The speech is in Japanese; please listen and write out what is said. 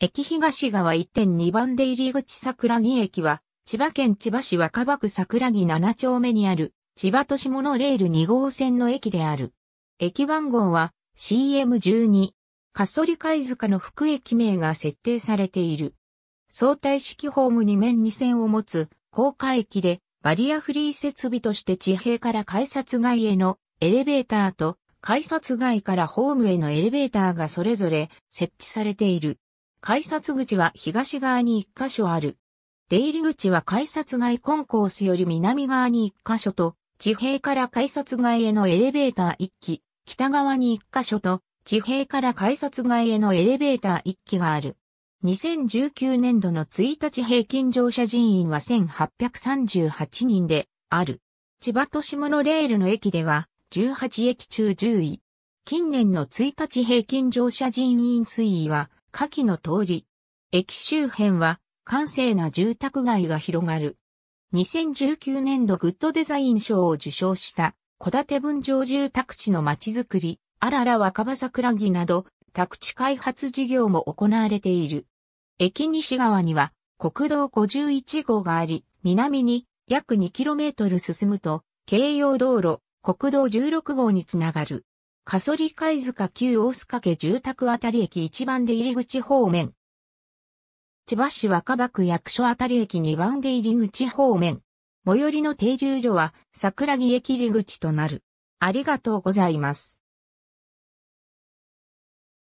駅東側1.2番出入り口桜木駅は、千葉県千葉市若葉区桜木7丁目にある、千葉都市モノレール2号線の駅である。駅番号は CM12、カソリ貝塚の副駅名が設定されている。相対式ホーム2面2線を持つ、高架駅で、バリアフリー設備として地平から改札外へのエレベーターと、改札外からホームへのエレベーターがそれぞれ設置されている。改札口は東側に1カ所ある。出入り口は改札外コンコースより南側に1カ所と、地平から改札外へのエレベーター1機、北側に1カ所と、地平から改札外へのエレベーター1機がある。2019年度の1日平均乗車人員は1838人である。千葉都市モノレールの駅では18駅中10位。近年の1日平均乗車人員推移は下記の通り。駅周辺は、閑静な住宅街が広がる。2019年度グッドデザイン賞を受賞した、小建て分譲住宅地のまちづくり、あらら若葉桜木など、宅地開発事業も行われている。駅西側には、国道51号があり、南に約 2km 進むと、京葉道路、国道16号につながる。カソリ貝塚旧大須掛住宅あたり駅1番で入り口方面。千葉市若葉区役所あたり駅2番で入り口方面。最寄りの停留所は桜木駅入り口となる。ありがとうございます。